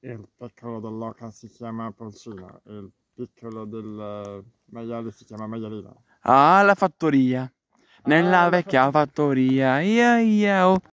il piccolo dell'oca si chiama Polcino e il piccolo del maiale si chiama Maialino. Ah, la fattoria! Nella ah, vecchia fattoria, ia ia oh.